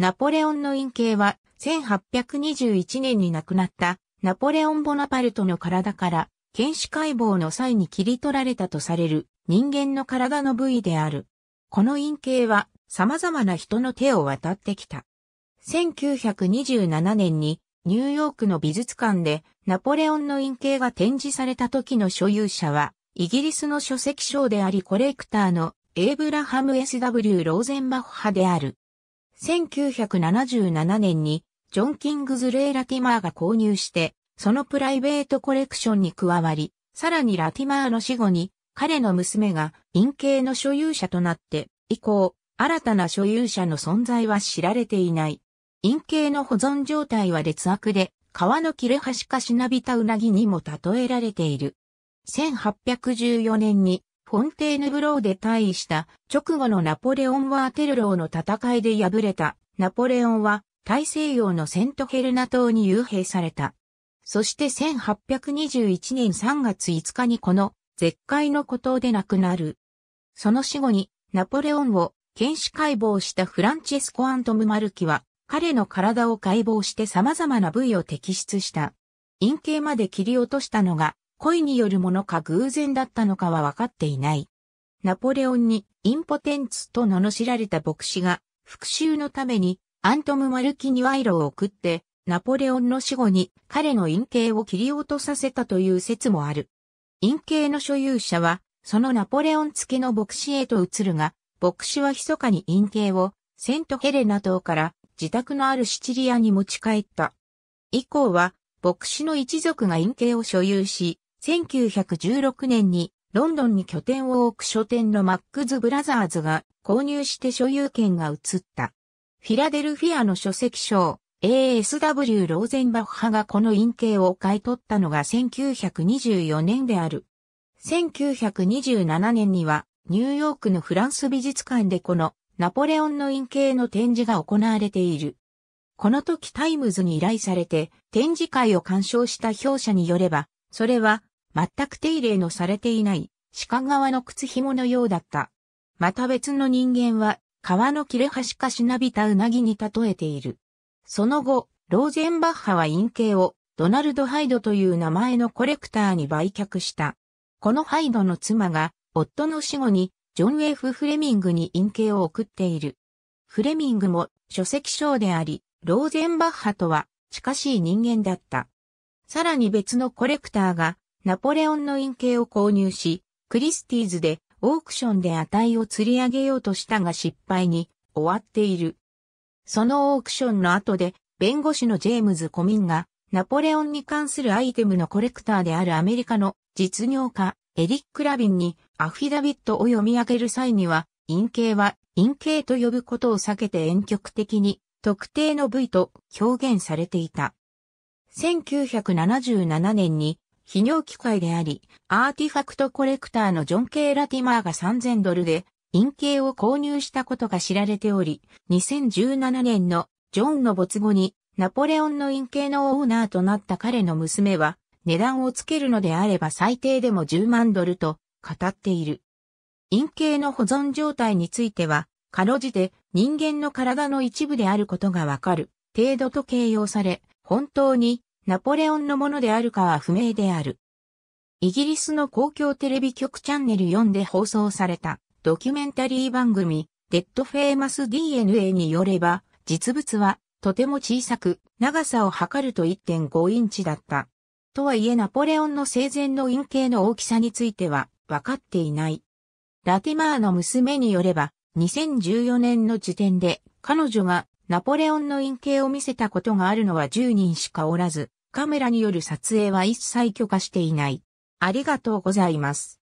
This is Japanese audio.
ナポレオンの陰茎は1821年に亡くなったナポレオン・ボナパルトの体から検視解剖の際に切り取られたとされる人間の体の部位である。この陰茎は様々な人の手を渡ってきた。1927年にニューヨークの美術館でナポレオンの陰茎が展示された時の所有者はイギリスの書籍賞でありコレクターのエイブラハム S.W. ローゼンバッハである。1977年にジョン・キングズ・レイ・ラティマーが購入して、そのプライベートコレクションに加わり、さらにラティマーの死後に彼の娘が陰形の所有者となって以降、新たな所有者の存在は知られていない。陰形の保存状態は劣悪で、川の切れ端かしなびたうなぎにも例えられている。1814年にフォンテーヌブローで退位した直後のナポレオン・ワーテルローの戦いで敗れたナポレオンは大西洋のセントヘルナ島に幽閉された。そして1821年3月5日にこの絶海の孤島で亡くなる。その死後にナポレオンを検視解剖したフランチェスコ・アントム・マルキは彼の体を解剖して様々な部位を摘出した。陰形まで切り落としたのが恋によるものか偶然だったのかは分かっていない。ナポレオンにインポテンツと罵られた牧師が復讐のためにアントム・マルキに賄賂を送ってナポレオンの死後に彼の陰茎を切り落とさせたという説もある。陰茎の所有者はそのナポレオン付きの牧師へと移るが、牧師は密かに陰茎をセントヘレナ島から自宅のあるシチリアに持ち帰った。以降は牧師の一族が陰茎を所有し、1916年にロンドンに拠点を置く書店のマックズ・ブラザーズが購入して所有権が移った。フィラデルフィアの書籍賞 ASW ローゼンバッハがこの印形を買い取ったのが1924年である。1927年にはニューヨークのフランス美術館でこのナポレオンの陰形の展示が行われている。この時タイムズに依頼されて展示会を鑑賞した表者によれば、それは全く手入れのされていない鹿側の靴紐のようだった。また別の人間は、革の切れ端かしなびたうなぎに例えている。その後、ローゼンバッハは陰形をドナルド・ハイドという名前のコレクターに売却した。このハイドの妻が夫の死後にジョン・ F・ フレミングに陰形を送っている。フレミングも書籍賞であり、ローゼンバッハとは近しい人間だった。さらに別のコレクターがナポレオンの陰形を購入し、クリスティーズでオークションで値を釣り上げようとしたが失敗に終わっている。そのオークションの後で、弁護士のジェームズ・コミンが、ナポレオンに関するアイテムのコレクターであるアメリカの実業家、エリック・ラビンにアフィダビットを読み上げる際には、陰形は陰形と呼ぶことを避けて遠曲的に特定の部位と表現されていた。1977年に泌尿機械であり、アーティファクトコレクターのジョン・ケイ・ラティマーが3000ドルで、陰茎を購入したことが知られており、2017年のジョンの没後に、ナポレオンの陰茎のオーナーとなった彼の娘は、値段をつけるのであれば最低でも10万ドルと語っている。陰茎の保存状態については、かろじて人間の体の一部であることがわかる程度と形容され、本当にナポレオンのものであるかは不明である。イギリスの公共テレビ局チャンネル4で放送されたドキュメンタリー番組デッドフェイマス DNA によれば実物はとても小さく長さを測ると1.5インチだった。とはいえナポレオンの生前の陰茎の大きさについては分かっていない。ラティマーの娘によれば2014年の時点で彼女がナポレオンの陰茎を見せたことがあるのは10人しかおらず、カメラによる撮影は一切許可していない。ありがとうございます。